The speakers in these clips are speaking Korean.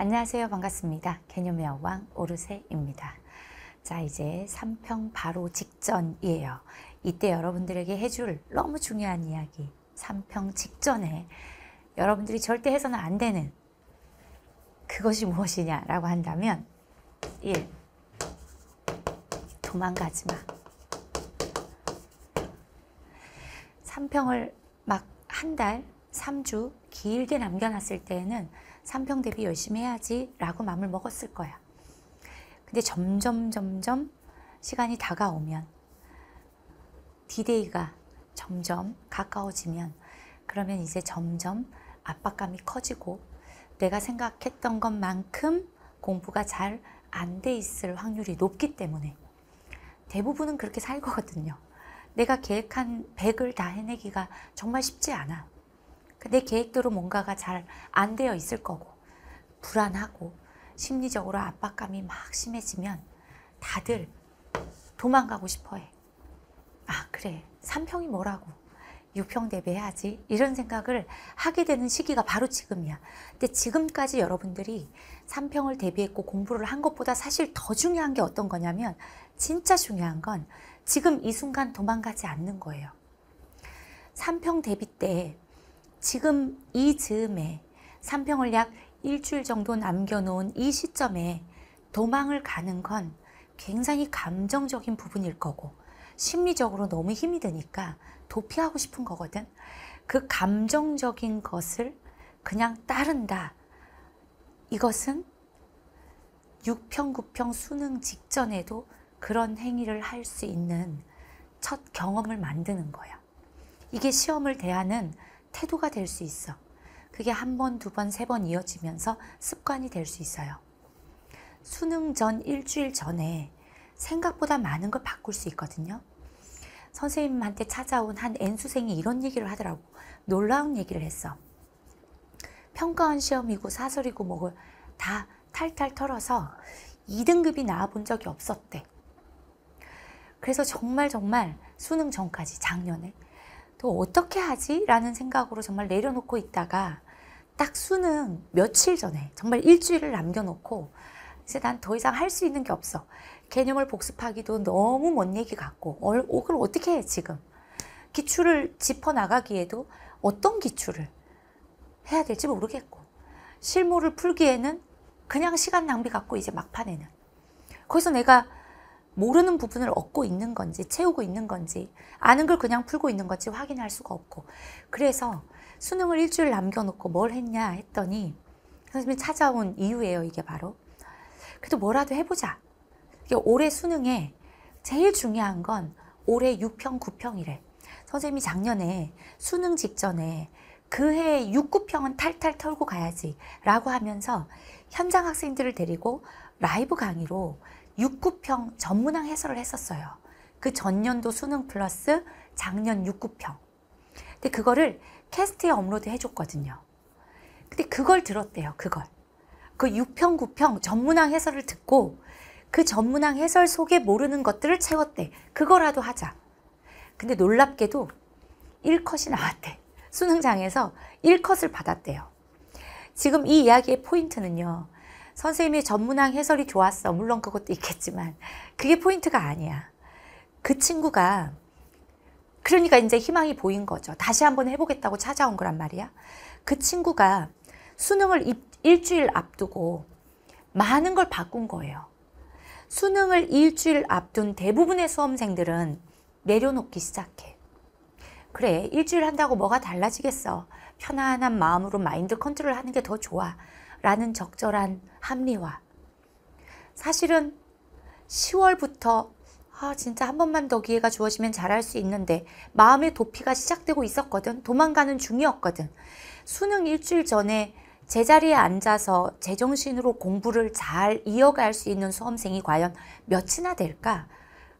안녕하세요. 반갑습니다. 개념의 여왕 오르세입니다. 자, 이제 3평 바로 직전이에요. 이때 여러분들에게 해줄 너무 중요한 이야기. 3평 직전에 여러분들이 절대 해서는 안 되는 그것이 무엇이냐라고 한다면 1. 예, 도망가지 마. 3평을 막 한 달, 3주 길게 남겨놨을 때에는 3평 대비 열심히 해야지 라고 마음을 먹었을 거야. 근데 점점 점점 시간이 다가오면 디데이가 점점 가까워지면 그러면 이제 점점 압박감이 커지고 내가 생각했던 것만큼 공부가 잘 안 돼 있을 확률이 높기 때문에 대부분은 그렇게 살거든요. 내가 계획한 100을 다 해내기가 정말 쉽지 않아. 내 계획대로 뭔가가 잘 안 되어 있을 거고 불안하고 심리적으로 압박감이 막 심해지면 다들 도망가고 싶어해. 아 그래 3평이 뭐라고 6평 대비해야지 이런 생각을 하게 되는 시기가 바로 지금이야. 근데 지금까지 여러분들이 3평을 대비했고 공부를 한 것보다 사실 더 중요한 게 어떤 거냐면 진짜 중요한 건 지금 이 순간 도망가지 않는 거예요. 3평 대비 때 지금 이 즈음에 산평을 약 일주일 정도 남겨놓은 이 시점에 도망을 가는 건 굉장히 감정적인 부분일 거고 심리적으로 너무 힘이 드니까 도피하고 싶은 거거든. 그 감정적인 것을 그냥 따른다. 이것은 6평, 9평 수능 직전에도 그런 행위를 할 수 있는 첫 경험을 만드는 거야. 이게 시험을 대하는 태도가 될 수 있어. 그게 한 번, 두 번, 세 번 이어지면서 습관이 될 수 있어요. 수능 전 일주일 전에 생각보다 많은 걸 바꿀 수 있거든요. 선생님한테 찾아온 한 N수생이 이런 얘기를 하더라고. 놀라운 얘기를 했어. 평가원 시험이고 사설이고 뭐고 다 탈탈 털어서 2등급이 나와본 적이 없었대. 그래서 정말 정말 수능 전까지 작년에 또 어떻게 하지? 라는 생각으로 정말 내려놓고 있다가 딱 수능 며칠 전에 정말 일주일을 남겨놓고 이제 난 더 이상 할 수 있는 게 없어. 개념을 복습하기도 너무 먼 얘기 같고 얼, 어, 어 그걸 어떻게 해 지금. 기출을 짚어나가기에도 어떤 기출을 해야 될지 모르겠고 실무를 풀기에는 그냥 시간 낭비 같고 이제 막판에는 거기서 내가 모르는 부분을 얻고 있는 건지 채우고 있는 건지 아는 걸 그냥 풀고 있는 건지 확인할 수가 없고 그래서 수능을 일주일 남겨놓고 뭘 했냐 했더니 선생님이 찾아온 이유예요 이게 바로 그래도 뭐라도 해보자 올해 수능에 제일 중요한 건 올해 6평 9평이래 선생님이 작년에 수능 직전에 그해 6, 9평은 탈탈 털고 가야지 라고 하면서 현장 학생들을 데리고 라이브 강의로 6구평 전문항 해설을 했었어요. 그 전년도 수능 플러스 작년 6구평. 근데 그거를 캐스트에 업로드 해줬거든요. 근데 그걸 들었대요. 그걸. 그 6평, 9평 전문항 해설을 듣고 그 전문항 해설 속에 모르는 것들을 채웠대. 그거라도 하자. 근데 놀랍게도 1컷이 나왔대. 수능장에서 1컷을 받았대요. 지금 이 이야기의 포인트는요. 선생님이 전문학 해설이 좋았어. 물론 그것도 있겠지만 그게 포인트가 아니야. 그 친구가 그러니까 이제 희망이 보인 거죠. 다시 한번 해보겠다고 찾아온 거란 말이야. 그 친구가 수능을 일주일 앞두고 많은 걸 바꾼 거예요. 수능을 일주일 앞둔 대부분의 수험생들은 내려놓기 시작해. 그래 일주일 한다고 뭐가 달라지겠어. 편안한 마음으로 마인드 컨트롤 하는 게 더 좋아. 라는 적절한 합리화. 사실은 10월부터 아, 진짜 한 번만 더 기회가 주어지면 잘할 수 있는데 마음의 도피가 시작되고 있었거든. 도망가는 중이었거든. 수능 일주일 전에 제자리에 앉아서 제정신으로 공부를 잘 이어갈 수 있는 수험생이 과연 몇이나 될까?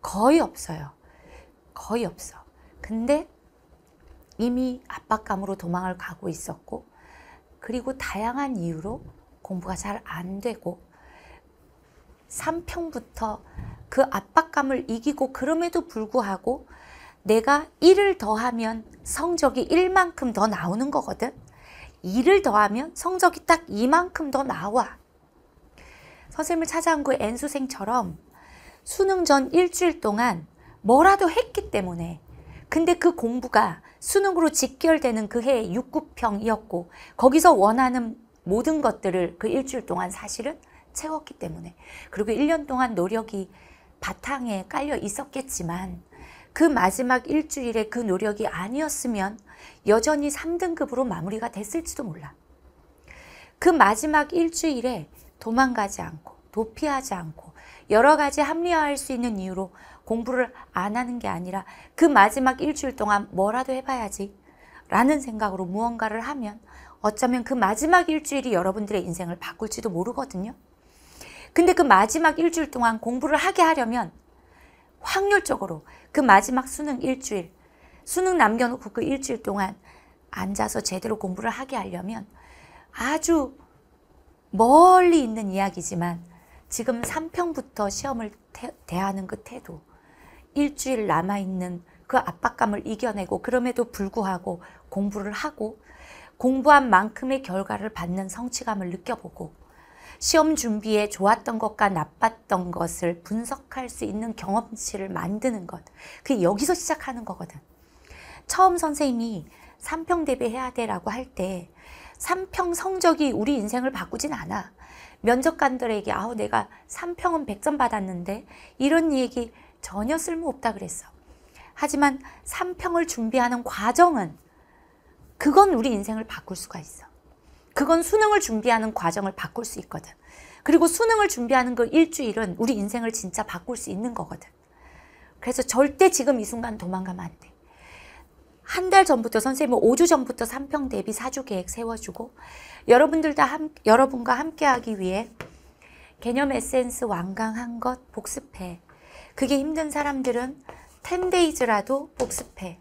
거의 없어요. 거의 없어. 근데 이미 압박감으로 도망을 가고 있었고 그리고 다양한 이유로 공부가 잘 안 되고 3평부터 그 압박감을 이기고 그럼에도 불구하고 내가 1을 더하면 성적이 1만큼 더 나오는 거거든. 2를 더하면 성적이 딱 2만큼 더 나와. 선생님을 찾아온 그 N수생처럼 수능 전 일주일 동안 뭐라도 했기 때문에 근데 그 공부가 수능으로 직결되는 그 해의 6급형이었고 거기서 원하는 모든 것들을 그 일주일 동안 사실은 채웠기 때문에 그리고 1년 동안 노력이 바탕에 깔려 있었겠지만 그 마지막 일주일에그 노력이 아니었으면 여전히 3등급으로 마무리가 됐을지도 몰라. 그 마지막 일주일에 도망가지 않고 도피하지 않고 여러 가지 합리화할 수 있는 이유로 공부를 안 하는 게 아니라 그 마지막 일주일 동안 뭐라도 해봐야지 라는 생각으로 무언가를 하면 어쩌면 그 마지막 일주일이 여러분들의 인생을 바꿀지도 모르거든요. 근데 그 마지막 일주일 동안 공부를 하게 하려면 확률적으로 그 마지막 수능 일주일, 수능 남겨놓고 그 일주일 동안 앉아서 제대로 공부를 하게 하려면 아주 멀리 있는 이야기지만 지금 3평부터 시험을 대하는 그 태도 일주일 남아있는 그 압박감을 이겨내고 그럼에도 불구하고 공부를 하고 공부한 만큼의 결과를 받는 성취감을 느껴보고 시험 준비에 좋았던 것과 나빴던 것을 분석할 수 있는 경험치를 만드는 것. 그게 여기서 시작하는 거거든. 처음 선생님이 3평 대비해야 돼라고 할때 3평 성적이 우리 인생을 바꾸진 않아. 면접관들에게 아우 내가 3평은 100점 받았는데 이런 얘기 전혀 쓸모없다 그랬어. 하지만 3평을 준비하는 과정은 그건 우리 인생을 바꿀 수가 있어. 그건 수능을 준비하는 과정을 바꿀 수 있거든. 그리고 수능을 준비하는 그 일주일은 우리 인생을 진짜 바꿀 수 있는 거거든. 그래서 절대 지금 이 순간 도망가면 안 돼. 한 달 전부터 선생님은 5주 뭐 전부터 3평 대비 4주 계획 세워주고 여러분들 다 함, 여러분과 함께하기 위해 개념 에센스 완강한 것 복습해. 그게 힘든 사람들은 10데이즈라도 복습해.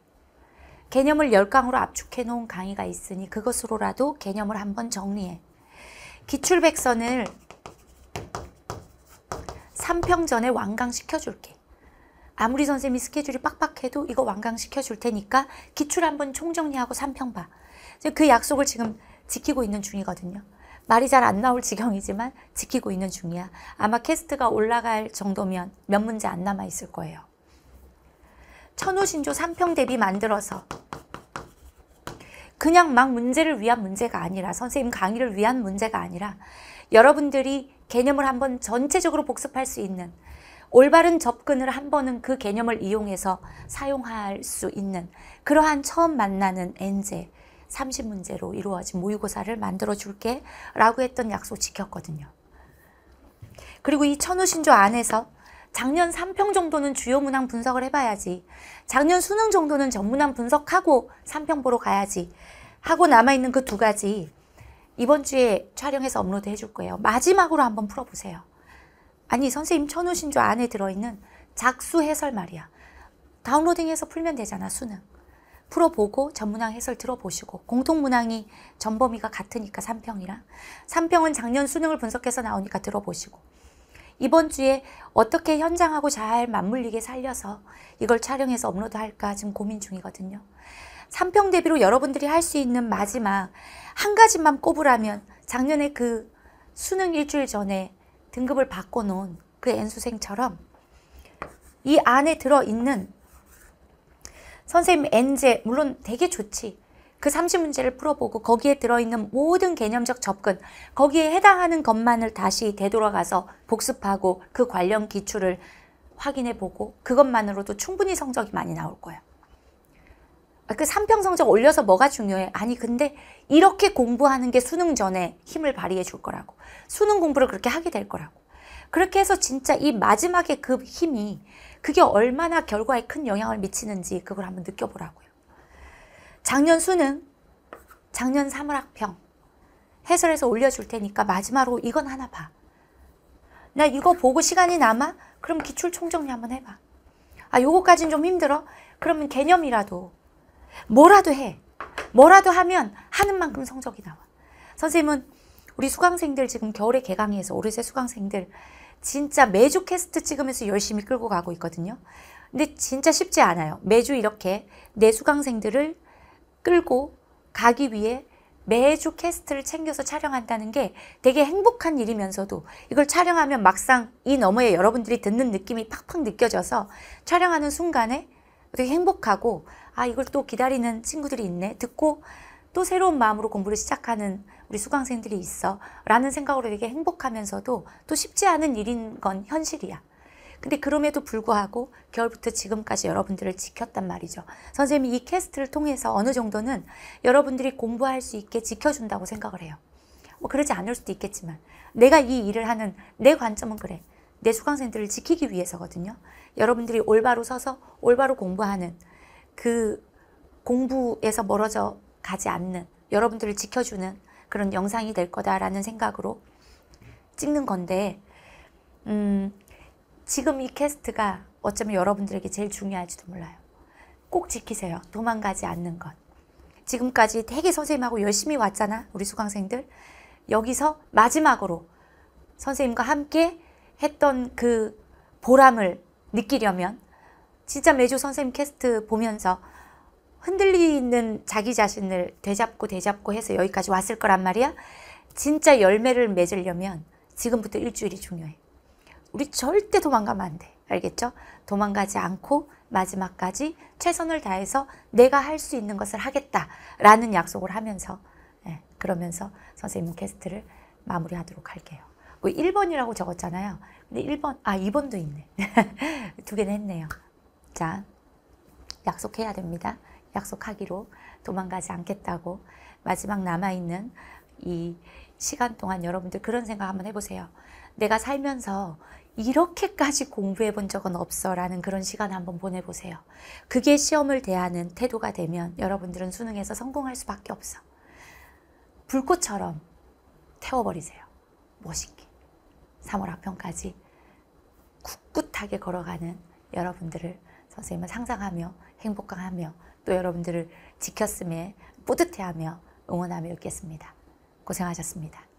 개념을 10강으로 압축해 놓은 강의가 있으니 그것으로라도 개념을 한번 정리해. 기출백선을 3평 전에 완강시켜줄게. 아무리 선생님이 스케줄이 빡빡해도 이거 완강시켜줄 테니까 기출 한번 총정리하고 3평 봐. 그 약속을 지금 지키고 있는 중이거든요. 말이 잘 안 나올 지경이지만 지키고 있는 중이야. 아마 캐스트가 올라갈 정도면 몇 문제 안 남아 있을 거예요. 천우신조 3평 대비 만들어서 그냥 막 문제를 위한 문제가 아니라 선생님 강의를 위한 문제가 아니라 여러분들이 개념을 한번 전체적으로 복습할 수 있는 올바른 접근을 한 번은 그 개념을 이용해서 사용할 수 있는 그러한 처음 만나는 엔젤 30문제로 이루어진 모의고사를 만들어 줄게 라고 했던 약속 지켰거든요. 그리고 이 천우신조 안에서 작년 3평 정도는 주요 문항 분석을 해봐야지 작년 수능 정도는 전문항 분석하고 3평 보러 가야지 하고 남아있는 그 두 가지 이번 주에 촬영해서 업로드 해줄 거예요. 마지막으로 한번 풀어보세요. 아니 선생님 천우신조 안에 들어있는 작수 해설 말이야. 다운로딩해서 풀면 되잖아 수능. 풀어보고 전문항 해설 들어보시고 공통문항이 전범위가 같으니까 3평이랑 3평은 작년 수능을 분석해서 나오니까 들어보시고 이번 주에 어떻게 현장하고 잘 맞물리게 살려서 이걸 촬영해서 업로드 할까 지금 고민 중이거든요. 3평 대비로 여러분들이 할 수 있는 마지막 한 가지만 꼽으라면 작년에 그 수능 일주일 전에 등급을 바꿔놓은 그 N수생처럼 이 안에 들어있는 선생님 엔제 물론 되게 좋지. 그 30문제를 풀어보고 거기에 들어있는 모든 개념적 접근, 거기에 해당하는 것만을 다시 되돌아가서 복습하고 그 관련 기출을 확인해보고 그것만으로도 충분히 성적이 많이 나올 거예요. 아, 그 3평 성적 올려서 뭐가 중요해? 아니 근데 이렇게 공부하는 게 수능 전에 힘을 발휘해 줄 거라고. 수능 공부를 그렇게 하게 될 거라고. 그렇게 해서 진짜 이 마지막에 그 힘이 그게 얼마나 결과에 큰 영향을 미치는지 그걸 한번 느껴보라고요. 작년 수능, 작년 3월학평 해설해서 올려줄 테니까 마지막으로 이건 하나 봐. 나 이거 보고 시간이 남아? 그럼 기출 총정리 한번 해봐. 아, 요거까진 좀 힘들어? 그러면 개념이라도 뭐라도 해. 뭐라도 하면 하는 만큼 성적이 나와. 선생님은 우리 수강생들 지금 겨울에 개강해서 오르세 수강생들 진짜 매주 캐스트 찍으면서 열심히 끌고 가고 있거든요. 근데 진짜 쉽지 않아요. 매주 이렇게 내수강생들을 끌고 가기 위해 매주 캐스트를 챙겨서 촬영한다는 게 되게 행복한 일이면서도 이걸 촬영하면 막상 이 너머에 여러분들이 듣는 느낌이 팍팍 느껴져서 촬영하는 순간에 되게 행복하고 아 이걸 또 기다리는 친구들이 있네 듣고 또 새로운 마음으로 공부를 시작하는 우리 수강생들이 있어 라는 생각으로 되게 행복하면서도 또 쉽지 않은 일인 건 현실이야. 근데 그럼에도 불구하고 겨울부터 지금까지 여러분들을 지켰단 말이죠. 선생님이 이 캐스트를 통해서 어느 정도는 여러분들이 공부할 수 있게 지켜준다고 생각을 해요. 뭐 그러지 않을 수도 있겠지만 내가 이 일을 하는 내 관점은 그래. 내 수강생들을 지키기 위해서거든요. 여러분들이 올바로 서서 올바로 공부하는 그 공부에서 멀어져 가지 않는 여러분들을 지켜주는 그런 영상이 될 거다라는 생각으로 찍는 건데 음, 지금 이 캐스트가 어쩌면 여러분들에게 제일 중요할지도 몰라요. 꼭 지키세요. 도망가지 않는 것. 지금까지 되게 선생님하고 열심히 왔잖아. 우리 수강생들. 여기서 마지막으로 선생님과 함께 했던 그 보람을 느끼려면 진짜 매주 선생님 캐스트 보면서 흔들리는 자기 자신을 되잡고 되잡고 해서 여기까지 왔을 거란 말이야. 진짜 열매를 맺으려면 지금부터 일주일이 중요해. 우리 절대 도망가면 안 돼. 알겠죠? 도망가지 않고 마지막까지 최선을 다해서 내가 할 수 있는 것을 하겠다라는 약속을 하면서 예, 그러면서 선생님 캐스트를 마무리하도록 할게요. 1번이라고 뭐 적었잖아요. 근데 1번, 아 2번도 있네. 두 개는 했네요. 자, 약속해야 됩니다. 약속하기로 도망가지 않겠다고 마지막 남아있는 이 시간 동안 여러분들 그런 생각 한번 해보세요. 내가 살면서 이렇게까지 공부해 본 적은 없어 라는 그런 시간 한번 보내보세요. 그게 시험을 대하는 태도가 되면 여러분들은 수능에서 성공할 수밖에 없어. 불꽃처럼 태워버리세요. 멋있게. 3월 학평까지 꿋꿋하게 걸어가는 여러분들을 선생님은 상상하며 행복하며 감또 여러분들을 지켰음에 뿌듯해하며 응원하며 있겠습니다. 고생하셨습니다.